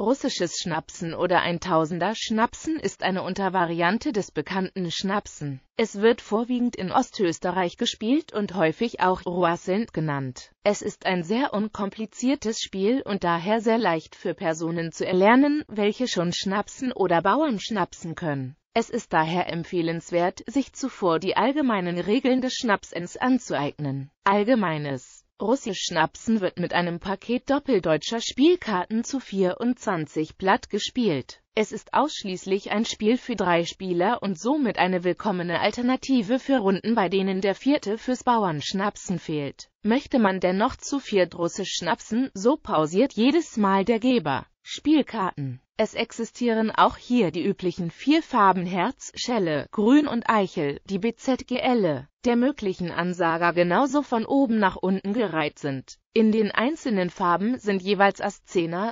Russisches Schnapsen oder Eintausender Schnapsen ist eine Untervariante des bekannten Schnapsen. Es wird vorwiegend in Ostösterreich gespielt und häufig auch Roissint genannt. Es ist ein sehr unkompliziertes Spiel und daher sehr leicht für Personen zu erlernen, welche schon Schnapsen oder Bauern schnapsen können. Es ist daher empfehlenswert, sich zuvor die allgemeinen Regeln des Schnapsens anzueignen. Allgemeines Russisch Schnapsen wird mit einem Paket doppeldeutscher Spielkarten zu 24 Blatt gespielt. Es ist ausschließlich ein Spiel für drei Spieler und somit eine willkommene Alternative für Runden, bei denen der vierte fürs Bauern Schnapsen fehlt. Möchte man dennoch zu viert Russisch Schnapsen, so pausiert jedes Mal der Geber. Spielkarten es existieren auch hier die üblichen vier Farben Herz, Schelle, Grün und Eichel, die BZGL der möglichen Ansager genauso von oben nach unten gereiht sind. In den einzelnen Farben sind jeweils Ass,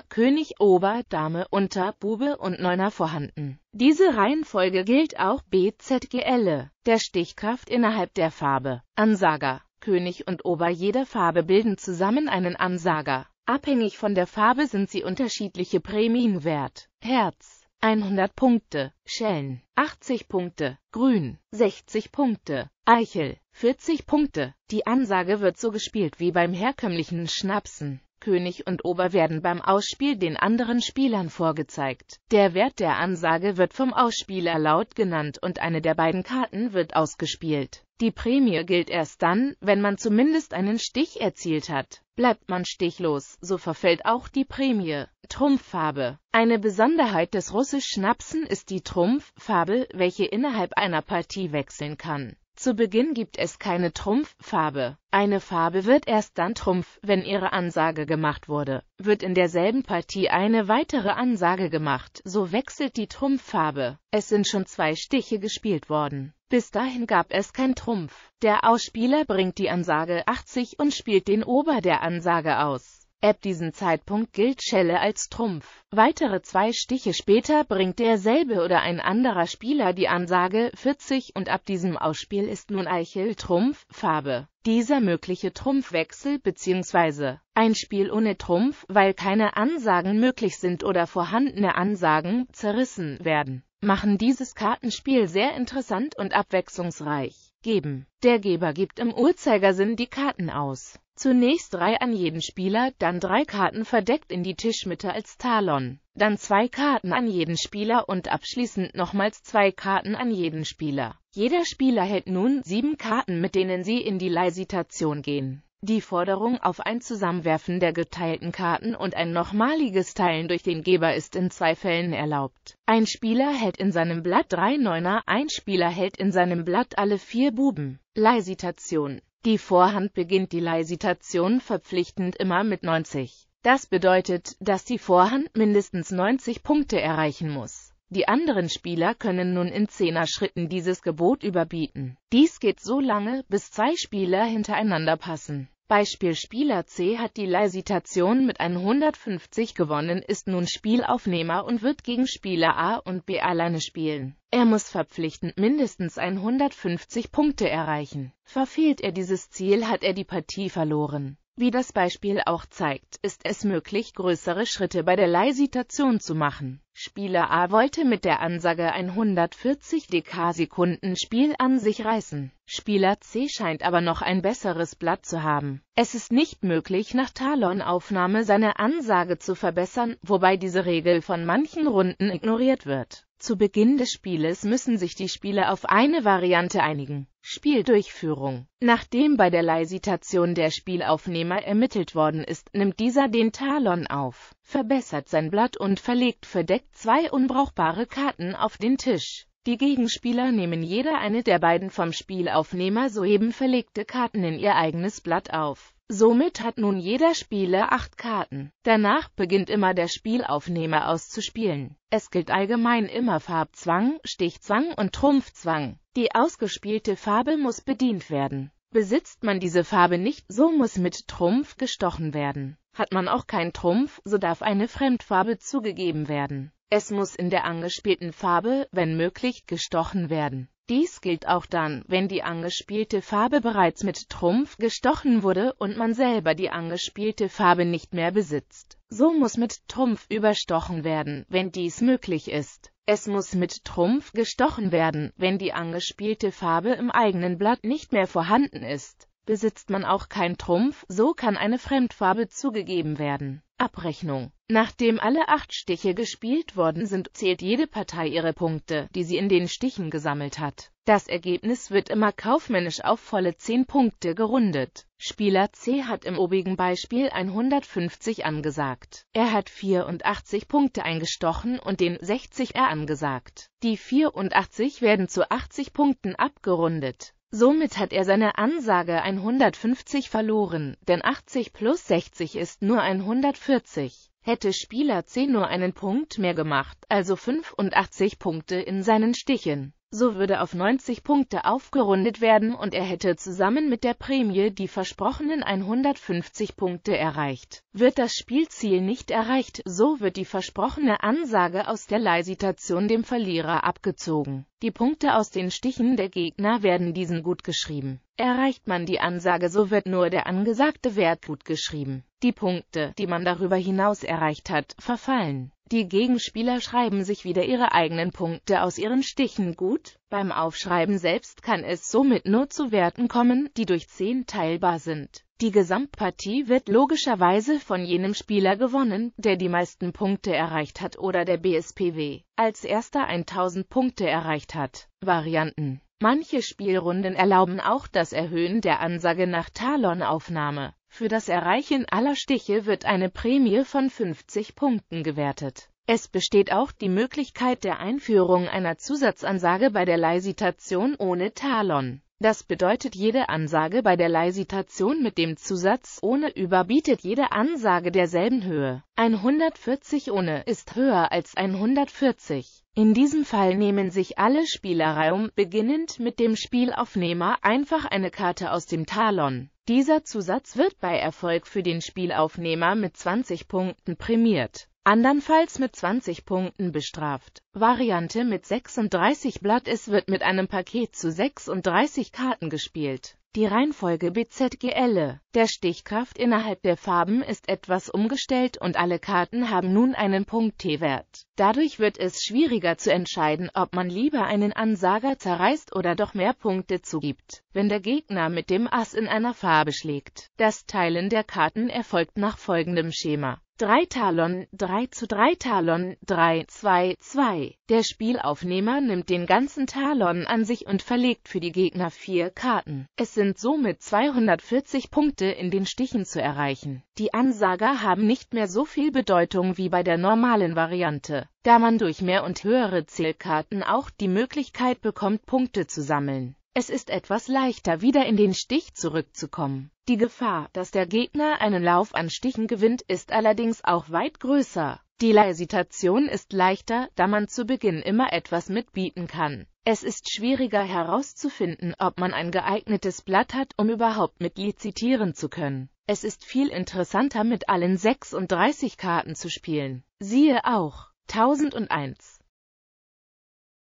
König, Ober, Dame, Unter, Bube und Neuner vorhanden. Diese Reihenfolge gilt auch BZGL, der Stichkraft innerhalb der Farbe. Ansager, König und Ober jeder Farbe bilden zusammen einen Ansager. Abhängig von der Farbe sind sie unterschiedliche Prämien wert. Herz 100 Punkte, Schellen 80 Punkte, Grün 60 Punkte, Eichel 40 Punkte. Die Ansage wird so gespielt wie beim herkömmlichen Schnapsen. König und Ober werden beim Ausspiel den anderen Spielern vorgezeigt. Der Wert der Ansage wird vom Ausspieler laut genannt und eine der beiden Karten wird ausgespielt. Die Prämie gilt erst dann, wenn man zumindest einen Stich erzielt hat. Bleibt man stichlos, so verfällt auch die Prämie. Trumpffarbe Eine Besonderheit des russisch Schnapsen ist die Trumpffarbe, welche innerhalb einer Partie wechseln kann. Zu Beginn gibt es keine Trumpffarbe. Eine Farbe wird erst dann Trumpf, wenn ihre Ansage gemacht wurde. Wird in derselben Partie eine weitere Ansage gemacht, so wechselt die Trumpffarbe. Es sind schon zwei Stiche gespielt worden. Bis dahin gab es kein Trumpf. Der Ausspieler bringt die Ansage 80 und spielt den Ober der Ansage aus. Ab diesem Zeitpunkt gilt Schelle als Trumpf. Weitere zwei Stiche später bringt derselbe oder ein anderer Spieler die Ansage 40 und ab diesem Ausspiel ist nun Eichel Trumpf, Farbe. Dieser mögliche Trumpfwechsel bzw. ein Spiel ohne Trumpf, weil keine Ansagen möglich sind oder vorhandene Ansagen zerrissen werden, machen dieses Kartenspiel sehr interessant und abwechslungsreich geben. Der Geber gibt im Uhrzeigersinn die Karten aus. Zunächst drei an jeden Spieler, dann drei Karten verdeckt in die Tischmitte als Talon, dann zwei Karten an jeden Spieler und abschließend nochmals zwei Karten an jeden Spieler. Jeder Spieler hält nun sieben Karten, mit denen sie in die Leisitation gehen. Die Forderung auf ein Zusammenwerfen der geteilten Karten und ein nochmaliges Teilen durch den Geber ist in zwei Fällen erlaubt. Ein Spieler hält in seinem Blatt drei Neuner, ein Spieler hält in seinem Blatt alle vier Buben. Leisitation Die Vorhand beginnt die Leisitation verpflichtend immer mit 90. Das bedeutet, dass die Vorhand mindestens 90 Punkte erreichen muss. Die anderen Spieler können nun in Zehner-Schritten dieses Gebot überbieten. Dies geht so lange, bis zwei Spieler hintereinander passen. Beispiel Spieler C hat die Leisitation mit 150 gewonnen, ist nun Spielaufnehmer und wird gegen Spieler A und B alleine spielen. Er muss verpflichtend mindestens 150 Punkte erreichen. Verfehlt er dieses Ziel, hat er die Partie verloren. Wie das Beispiel auch zeigt, ist es möglich, größere Schritte bei der Leihsitation zu machen. Spieler A wollte mit der Ansage 140 dk-Sekunden Spiel an sich reißen. Spieler C scheint aber noch ein besseres Blatt zu haben. Es ist nicht möglich, nach Talon-Aufnahme seine Ansage zu verbessern, wobei diese Regel von manchen Runden ignoriert wird. Zu Beginn des Spieles müssen sich die Spieler auf eine Variante einigen. Spieldurchführung. Nachdem bei der Leisitation der Spielaufnehmer ermittelt worden ist, nimmt dieser den Talon auf, verbessert sein Blatt und verlegt verdeckt zwei unbrauchbare Karten auf den Tisch. Die Gegenspieler nehmen jeder eine der beiden vom Spielaufnehmer soeben verlegte Karten in ihr eigenes Blatt auf. Somit hat nun jeder Spieler acht Karten. Danach beginnt immer der Spielaufnehmer auszuspielen. Es gilt allgemein immer Farbzwang, Stichzwang und Trumpfzwang. Die ausgespielte Farbe muss bedient werden. Besitzt man diese Farbe nicht, so muss mit Trumpf gestochen werden. Hat man auch keinen Trumpf, so darf eine Fremdfarbe zugegeben werden. Es muss in der angespielten Farbe, wenn möglich, gestochen werden. Dies gilt auch dann, wenn die angespielte Farbe bereits mit Trumpf gestochen wurde und man selber die angespielte Farbe nicht mehr besitzt. So muss mit Trumpf überstochen werden, wenn dies möglich ist. Es muss mit Trumpf gestochen werden, wenn die angespielte Farbe im eigenen Blatt nicht mehr vorhanden ist. Besitzt man auch kein Trumpf, so kann eine Fremdfarbe zugegeben werden. Abrechnung. Nachdem alle acht Stiche gespielt worden sind, zählt jede Partei ihre Punkte, die sie in den Stichen gesammelt hat. Das Ergebnis wird immer kaufmännisch auf volle 10 Punkte gerundet. Spieler C hat im obigen Beispiel 150 angesagt. Er hat 84 Punkte eingestochen und den 60 er angesagt. Die 84 werden zu 80 Punkten abgerundet. Somit hat er seine Ansage 150 verloren, denn 80 plus 60 ist nur 140. Hätte Spieler C nur einen Punkt mehr gemacht, also 85 Punkte in seinen Stichen, so würde auf 90 Punkte aufgerundet werden und er hätte zusammen mit der Prämie die versprochenen 150 Punkte erreicht. Wird das Spielziel nicht erreicht, so wird die versprochene Ansage aus der Leihsituation dem Verlierer abgezogen. Die Punkte aus den Stichen der Gegner werden diesen gut geschrieben. Erreicht man die Ansage, so wird nur der angesagte Wert gut geschrieben die Punkte, die man darüber hinaus erreicht hat, verfallen. Die Gegenspieler schreiben sich wieder ihre eigenen Punkte aus ihren Stichen gut. Beim Aufschreiben selbst kann es somit nur zu Werten kommen, die durch 10 teilbar sind. Die Gesamtpartie wird logischerweise von jenem Spieler gewonnen, der die meisten Punkte erreicht hat oder der BSPW als erster 1000 Punkte erreicht hat. Varianten Manche Spielrunden erlauben auch das Erhöhen der Ansage nach Talonaufnahme. Für das Erreichen aller Stiche wird eine Prämie von 50 Punkten gewertet. Es besteht auch die Möglichkeit der Einführung einer Zusatzansage bei der Leisitation ohne Talon. Das bedeutet, jede Ansage bei der Leisitation mit dem Zusatz ohne überbietet jede Ansage derselben Höhe. 140 ohne ist höher als 140. In diesem Fall nehmen sich alle Spieler Raum, beginnend mit dem Spielaufnehmer, einfach eine Karte aus dem Talon. Dieser Zusatz wird bei Erfolg für den Spielaufnehmer mit 20 Punkten prämiert, andernfalls mit 20 Punkten bestraft. Variante mit 36 Blatt Es wird mit einem Paket zu 36 Karten gespielt die Reihenfolge BZGL der Stichkraft innerhalb der Farben ist etwas umgestellt und alle Karten haben nun einen Punkt-T-Wert. Dadurch wird es schwieriger zu entscheiden, ob man lieber einen Ansager zerreißt oder doch mehr Punkte zugibt, wenn der Gegner mit dem Ass in einer Farbe schlägt. Das Teilen der Karten erfolgt nach folgendem Schema 3 Talon, 3 zu 3 Talon, 3, 2, 2. Der Spielaufnehmer nimmt den ganzen Talon an sich und verlegt für die Gegner vier Karten. Es sind somit 240 Punkte in den Stichen zu erreichen. Die Ansager haben nicht mehr so viel Bedeutung wie bei der normalen Variante, da man durch mehr und höhere Zählkarten auch die Möglichkeit bekommt, Punkte zu sammeln. Es ist etwas leichter, wieder in den Stich zurückzukommen. Die Gefahr, dass der Gegner einen Lauf an Stichen gewinnt, ist allerdings auch weit größer. Die Leisitation ist leichter, da man zu Beginn immer etwas mitbieten kann. Es ist schwieriger herauszufinden, ob man ein geeignetes Blatt hat, um überhaupt mit lizitieren zu können. Es ist viel interessanter, mit allen 36 Karten zu spielen. Siehe auch 1001